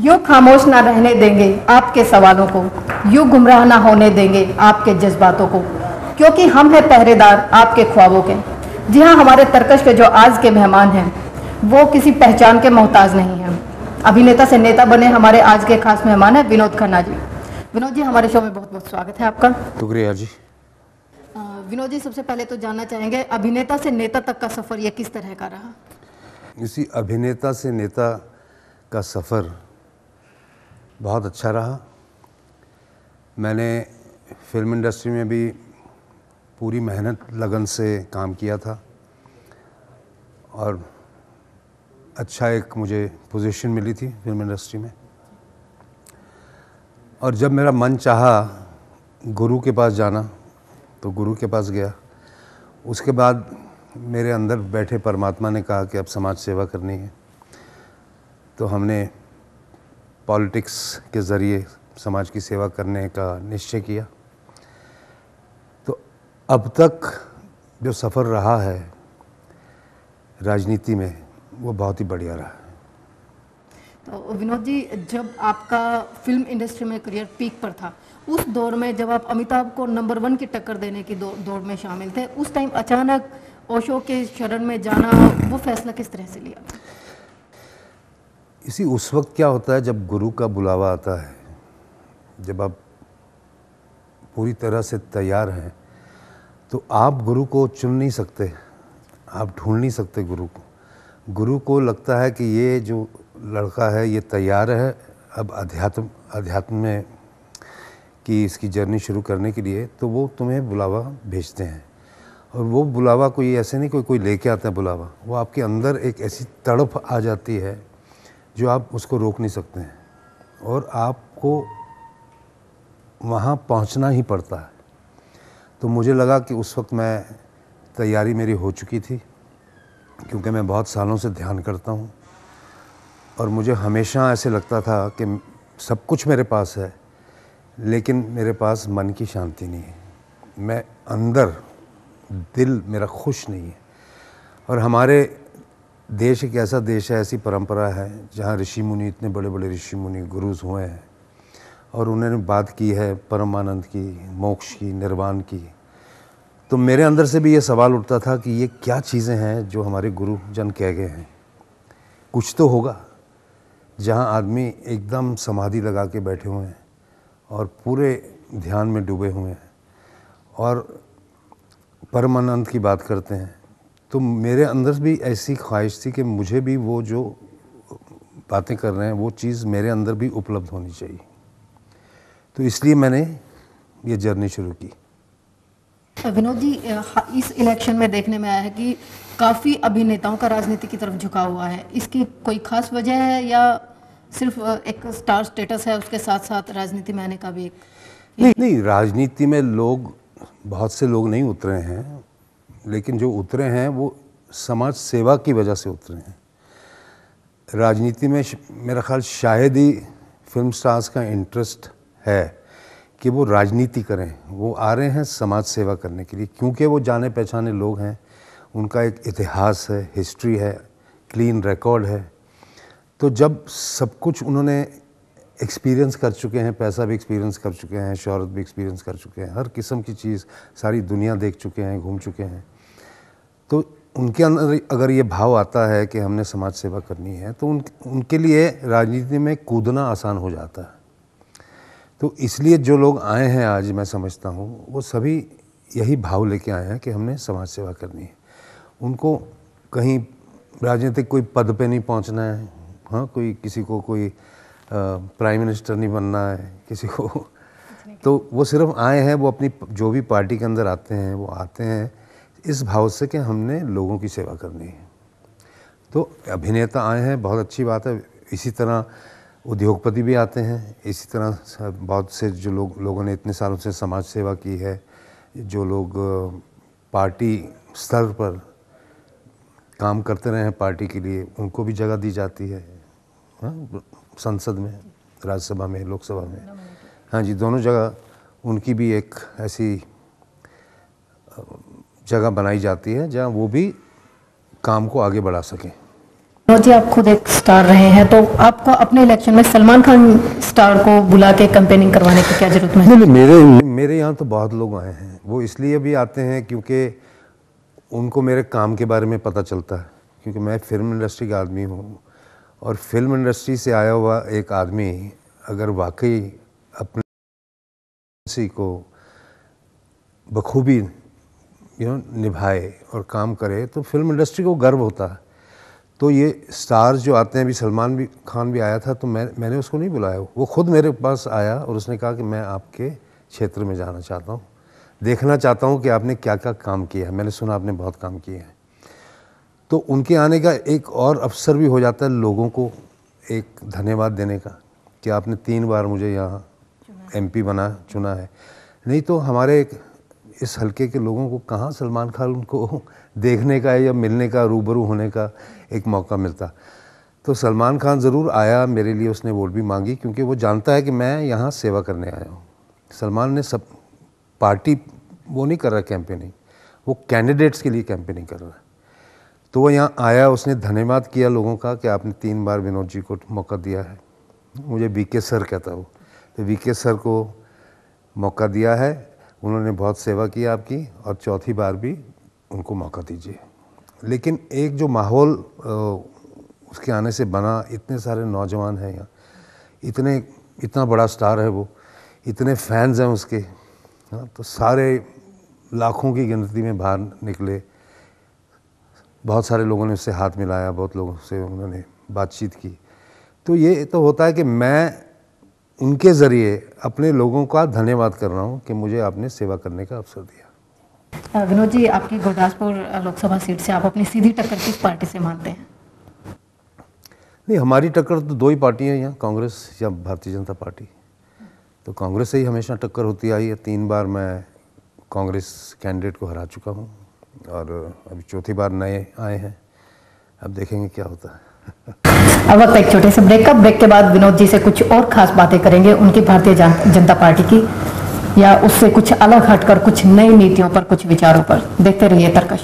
you खामोश ना रहने देंगे आपके सवालों को यू गुमराह ना होने देंगे आपके जज्बातों को क्योंकि हम हैं पहरेदार आपके ख्वाबों के जी हाँ हमारे तर्कश के जो आज के मेहमान हैं वो किसी पहचान के मोहताज नहीं हैं अभिनेता से नेता बने हमारे आज के खास मेहमान हैं विनोद खन्ना जी विनोद जी हमारे शो में बहुत बहुत स्वागत है आपका शुक्रिया जी विनोद जी सबसे पहले तो जानना चाहेंगे अभिनेता से नेता तक का सफ़र ये किस तरह का रहा इसी अभिनेता से नेता का सफ़र बहुत अच्छा रहा मैंने फिल्म इंडस्ट्री में भी पूरी मेहनत लगन से काम किया था और अच्छा एक मुझे पोजीशन मिली थी फिल्म इंडस्ट्री में और जब मेरा मन चाहा गुरु के पास जाना तो गुरु के पास गया उसके बाद मेरे अंदर बैठे परमात्मा ने कहा कि अब समाज सेवा करनी है तो हमने पॉलिटिक्स के ज़रिए समाज की सेवा करने का निश्चय किया तो अब तक जो सफ़र रहा है राजनीति में वो बहुत ही बढ़िया रहा है तो विनोद जी जब आपका फिल्म इंडस्ट्री में करियर पीक पर था उस दौर में जब आप अमिताभ को नंबर वन की टक्कर देने की दौड़ में शामिल थे उस टाइम अचानक ओशो के शरण में जाना वो फैसला किस तरह से लिया इसी उस वक्त क्या होता है जब गुरु का बुलावा आता है जब आप पूरी तरह से तैयार हैं तो आप गुरु को चुन नहीं सकते आप ढूंढ नहीं सकते गुरु को गुरु को लगता है कि ये जो लड़का है ये तैयार है अब अध्यात्म अध्यात्म में कि इसकी जर्नी शुरू करने के लिए तो वो तुम्हें बुलावा भेजते हैं और वो बुलावा कोई ऐसे नहीं कोई कोई लेके आता है बुलावा वो आपके अंदर एक ऐसी तड़प आ जाती है जो आप उसको रोक नहीं सकते हैं और आपको वहाँ पहुँचना ही पड़ता है तो मुझे लगा कि उस वक्त मैं तैयारी मेरी हो चुकी थी क्योंकि मैं बहुत सालों से ध्यान करता हूँ और मुझे हमेशा ऐसे लगता था कि सब कुछ मेरे पास है लेकिन मेरे पास मन की शांति नहीं है मैं अंदर दिल मेरा खुश नहीं है और हमारे देश एक ऐसा देश है ऐसी परंपरा है जहाँ ऋषि मुनि इतने बड़े बड़े ऋषि मुनि गुरुज हुए हैं और उन्होंने बात की है परमानंद की मोक्ष की निर्वाण की तो मेरे अंदर से भी ये सवाल उठता था कि ये क्या चीज़ें हैं जो हमारे गुरु जन कह गए हैं कुछ तो होगा जहाँ आदमी एकदम समाधि लगा के बैठे हुए हैं और पूरे ध्यान में डूबे हुए हैं और परमानंद की बात करते हैं तो मेरे अंदर भी ऐसी ख्वाहिश थी कि मुझे भी वो जो बातें कर रहे हैं वो चीज़ मेरे अंदर भी उपलब्ध होनी चाहिए तो इसलिए मैंने ये जर्नी शुरू की विनोद जी इस इलेक्शन में देखने में आया है कि काफ़ी अभिनेताओं का राजनीति की तरफ झुका हुआ है इसकी कोई खास वजह है या सिर्फ एक स्टार स्टेटस है उसके साथ साथ राजनीति में आने का भी एक नहीं नहीं राजनीति में लोग बहुत से लोग नहीं उतरे हैं लेकिन जो उतरे हैं वो समाज सेवा की वजह से उतरे हैं राजनीति में मेरा ख्याल शायद ही फिल्म स्टार्स का इंटरेस्ट है कि वो राजनीति करें वो आ रहे हैं समाज सेवा करने के लिए क्योंकि वो जाने पहचाने लोग हैं उनका एक इतिहास है हिस्ट्री है क्लीन रिकॉर्ड है तो जब सब कुछ उन्होंने एक्सपीरियंस कर चुके हैं पैसा भी एक्सपीरियंस कर चुके हैं शहरत भी एक्सपीरियंस कर चुके हैं हर किस्म की चीज़ सारी दुनिया देख चुके हैं घूम चुके हैं तो उनके अंदर अगर ये भाव आता है कि हमने समाज सेवा करनी है तो उन उनके लिए राजनीति में कूदना आसान हो जाता है तो इसलिए जो लोग आए हैं आज मैं समझता हूँ वो सभी यही भाव लेके आए हैं कि हमने समाज सेवा करनी है उनको कहीं राजनीतिक कोई पद पे नहीं पहुँचना है हाँ कोई किसी को कोई प्राइम मिनिस्टर नहीं बनना है किसी को तो वो सिर्फ आए हैं वो अपनी जो भी पार्टी के अंदर आते हैं वो आते हैं इस भाव से कि हमने लोगों की सेवा करनी है तो अभिनेता आए हैं बहुत अच्छी बात है इसी तरह उद्योगपति भी आते हैं इसी तरह बहुत से जो लोग लोगों ने इतने सालों से समाज सेवा की है जो लोग पार्टी स्तर पर काम करते रहे हैं पार्टी के लिए उनको भी जगह दी जाती है हाँ संसद में राज्यसभा में लोकसभा में हाँ जी दोनों जगह उनकी भी एक ऐसी जगह बनाई जाती है जहाँ वो भी काम को आगे बढ़ा सकें जी आप खुद एक स्टार रहे हैं तो आपको अपने इलेक्शन में सलमान खान स्टार को बुला के कंपेनिंग करवाने की क्या जरूरत है नहीं मेरे मेरे यहाँ तो बहुत लोग आए हैं वो इसलिए भी आते हैं क्योंकि उनको मेरे काम के बारे में पता चलता है क्योंकि मैं फिल्म इंडस्ट्री का आदमी हूँ और फिल्म इंडस्ट्री से आया हुआ एक आदमी अगर वाकई अपने को बखूबी यू नो निभाए और काम करे तो फिल्म इंडस्ट्री को गर्व होता है तो ये स्टार्स जो आते हैं अभी सलमान भी खान भी आया था तो मैं मैंने उसको नहीं बुलाया वो खुद मेरे पास आया और उसने कहा कि मैं आपके क्षेत्र में जाना चाहता हूँ देखना चाहता हूँ कि आपने क्या क्या काम किया है मैंने सुना आपने बहुत काम किए हैं तो उनके आने का एक और अवसर भी हो जाता है लोगों को एक धन्यवाद देने का कि आपने तीन बार मुझे यहाँ पी बना चुना है नहीं तो हमारे एक इस हलके के लोगों को कहाँ सलमान खान को देखने का या मिलने का रूबरू होने का एक मौका मिलता तो सलमान खान ज़रूर आया मेरे लिए उसने वोट भी मांगी क्योंकि वो जानता है कि मैं यहाँ सेवा करने आया हूँ सलमान ने सब पार्टी वो नहीं कर रहा कैंपेनिंग वो कैंडिडेट्स के लिए कैंपेनिंग कर रहा है तो वो यहाँ आया उसने धन्यवाद किया लोगों का कि आपने तीन बार विनोद जी को मौका दिया है मुझे वी के सर कहता वो तो वी के सर को मौका दिया है उन्होंने बहुत सेवा की आपकी और चौथी बार भी उनको मौका दीजिए लेकिन एक जो माहौल उसके आने से बना इतने सारे नौजवान हैं यहाँ इतने इतना बड़ा स्टार है वो इतने फैंस हैं उसके हाँ तो सारे लाखों की गिनती में बाहर निकले बहुत सारे लोगों ने उससे हाथ मिलाया बहुत लोगों से उन्होंने बातचीत की तो ये तो होता है कि मैं उनके ज़रिए अपने लोगों का धन्यवाद कर रहा हूँ कि मुझे आपने सेवा करने का अवसर दिया विनोद जी आपकी गुरदासपुर लोकसभा सीट से आप अपनी सीधी टक्कर किस पार्टी से मानते हैं नहीं हमारी टक्कर तो दो ही पार्टी है यहाँ कांग्रेस या भारतीय जनता पार्टी तो कांग्रेस से ही हमेशा टक्कर होती आई है तीन बार मैं कांग्रेस कैंडिडेट को हरा चुका हूँ और अभी चौथी बार नए आए हैं अब देखेंगे क्या होता है अब वक्त एक छोटे से ब्रेक का ब्रेक के बाद विनोद जी से कुछ और खास बातें करेंगे उनकी भारतीय जनता पार्टी की या उससे कुछ अलग हटकर कुछ नई नीतियों पर कुछ विचारों पर देखते रहिए तर्कश